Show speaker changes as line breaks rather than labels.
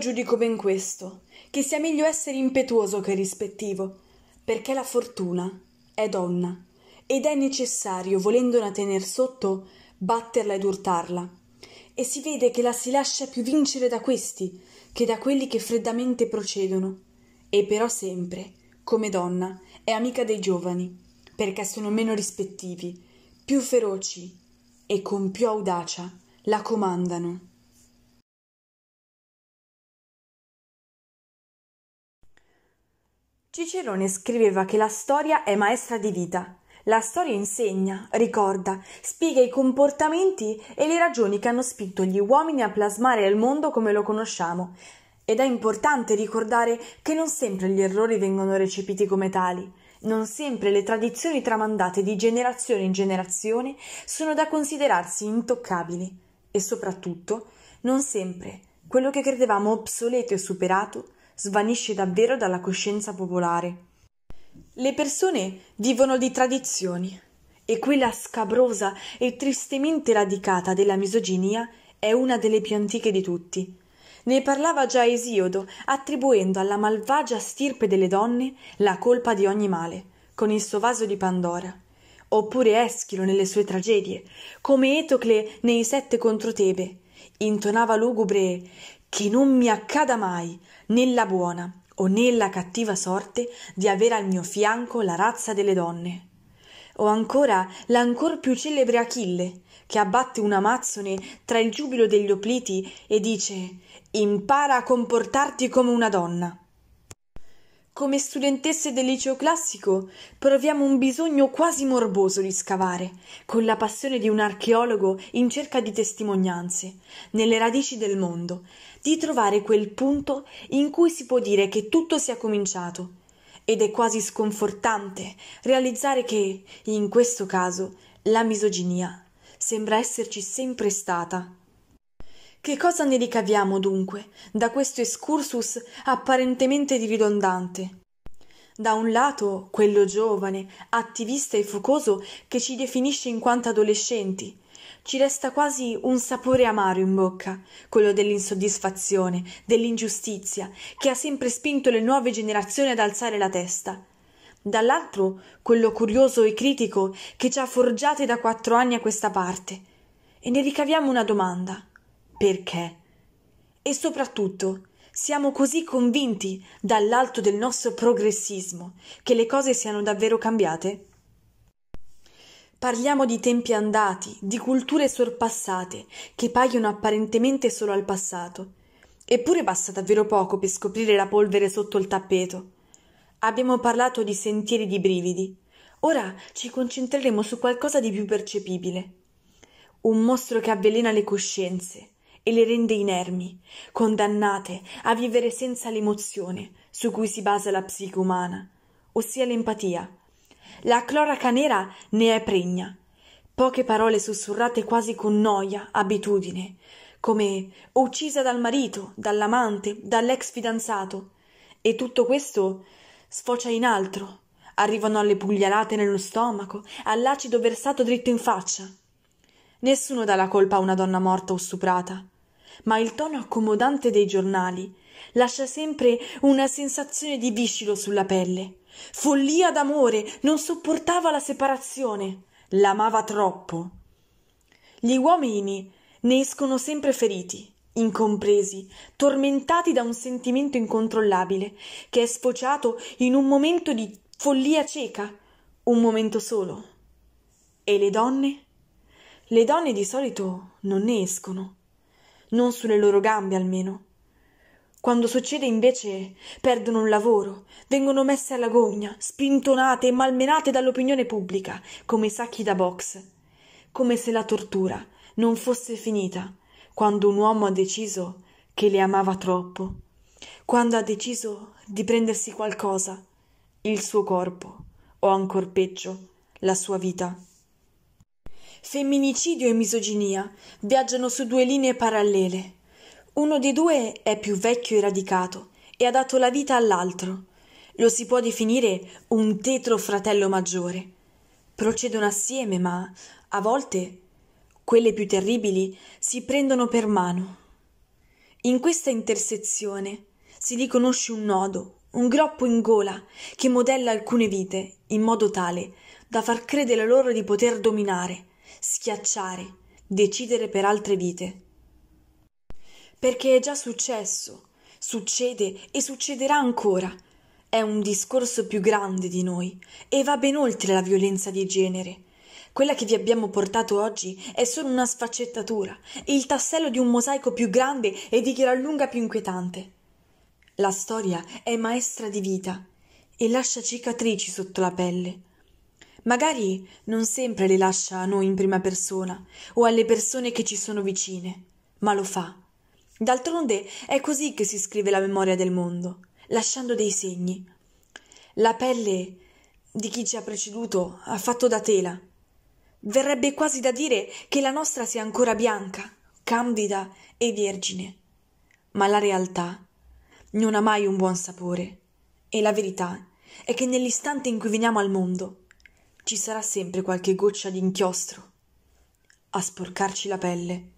giudico ben questo, che sia meglio essere impetuoso che rispettivo, perché la fortuna è donna, ed è necessario, volendola tener sotto, batterla ed urtarla. E si vede che la si lascia più vincere da questi che da quelli che freddamente procedono, e però sempre, come donna, è amica dei giovani, perché sono meno rispettivi, più feroci, e con più audacia la comandano. Cicerone scriveva che la storia è maestra di vita. La storia insegna, ricorda, spiega i comportamenti e le ragioni che hanno spinto gli uomini a plasmare il mondo come lo conosciamo. Ed è importante ricordare che non sempre gli errori vengono recepiti come tali. Non sempre le tradizioni tramandate di generazione in generazione sono da considerarsi intoccabili. E soprattutto, non sempre quello che credevamo obsoleto e superato svanisce davvero dalla coscienza popolare. Le persone vivono di tradizioni e quella scabrosa e tristemente radicata della misoginia è una delle più antiche di tutti. Ne parlava già Esiodo, attribuendo alla malvagia stirpe delle donne la colpa di ogni male, con il suo vaso di Pandora. Oppure Eschilo nelle sue tragedie, come Etocle nei Sette contro Tebe, intonava lugubre che non mi accada mai, nella buona o nella cattiva sorte, di avere al mio fianco la razza delle donne. O ancora l'ancor più celebre Achille, che abbatte un amazzone tra il giubilo degli opliti e dice Impara a comportarti come una donna. Come studentesse del liceo classico proviamo un bisogno quasi morboso di scavare, con la passione di un archeologo in cerca di testimonianze, nelle radici del mondo, di trovare quel punto in cui si può dire che tutto sia cominciato. Ed è quasi sconfortante realizzare che, in questo caso, la misoginia sembra esserci sempre stata. Che cosa ne ricaviamo dunque da questo excursus apparentemente ridondante? Da un lato, quello giovane, attivista e focoso che ci definisce in quanto adolescenti, ci resta quasi un sapore amaro in bocca, quello dell'insoddisfazione, dell'ingiustizia, che ha sempre spinto le nuove generazioni ad alzare la testa. Dall'altro, quello curioso e critico che ci ha forgiate da quattro anni a questa parte. E ne ricaviamo una domanda. Perché? E soprattutto, siamo così convinti dall'alto del nostro progressismo che le cose siano davvero cambiate? Parliamo di tempi andati, di culture sorpassate, che paiono apparentemente solo al passato. Eppure basta davvero poco per scoprire la polvere sotto il tappeto. Abbiamo parlato di sentieri di brividi. Ora ci concentreremo su qualcosa di più percepibile. Un mostro che avvelena le coscienze, e le rende inermi, condannate a vivere senza l'emozione su cui si basa la psiche umana, ossia l'empatia. La cloraca nera ne è pregna. Poche parole sussurrate quasi con noia, abitudine, come uccisa dal marito, dall'amante, dall'ex fidanzato. E tutto questo sfocia in altro. Arrivano alle pugnalate nello stomaco, all'acido versato dritto in faccia. Nessuno dà la colpa a una donna morta o stuprata ma il tono accomodante dei giornali lascia sempre una sensazione di viscilo sulla pelle. Follia d'amore, non sopportava la separazione, l'amava troppo. Gli uomini ne escono sempre feriti, incompresi, tormentati da un sentimento incontrollabile che è sfociato in un momento di follia cieca, un momento solo. E le donne? Le donne di solito non ne escono non sulle loro gambe almeno. Quando succede invece perdono un lavoro, vengono messe alla gogna, spintonate e malmenate dall'opinione pubblica, come i sacchi da box, come se la tortura non fosse finita quando un uomo ha deciso che le amava troppo, quando ha deciso di prendersi qualcosa, il suo corpo o ancor peggio la sua vita. Femminicidio e misoginia viaggiano su due linee parallele. Uno dei due è più vecchio e radicato e ha dato la vita all'altro. Lo si può definire un tetro fratello maggiore. Procedono assieme, ma a volte quelle più terribili si prendono per mano. In questa intersezione si riconosce un nodo, un groppo in gola che modella alcune vite in modo tale da far credere loro di poter dominare schiacciare, decidere per altre vite. Perché è già successo, succede e succederà ancora. È un discorso più grande di noi e va ben oltre la violenza di genere. Quella che vi abbiamo portato oggi è solo una sfaccettatura, il tassello di un mosaico più grande e di gran lunga più inquietante. La storia è maestra di vita e lascia cicatrici sotto la pelle magari non sempre le lascia a noi in prima persona o alle persone che ci sono vicine, ma lo fa. D'altronde è così che si scrive la memoria del mondo, lasciando dei segni. La pelle di chi ci ha preceduto ha fatto da tela. Verrebbe quasi da dire che la nostra sia ancora bianca, candida e vergine. Ma la realtà non ha mai un buon sapore e la verità è che nell'istante in cui veniamo al mondo ci sarà sempre qualche goccia di inchiostro a sporcarci la pelle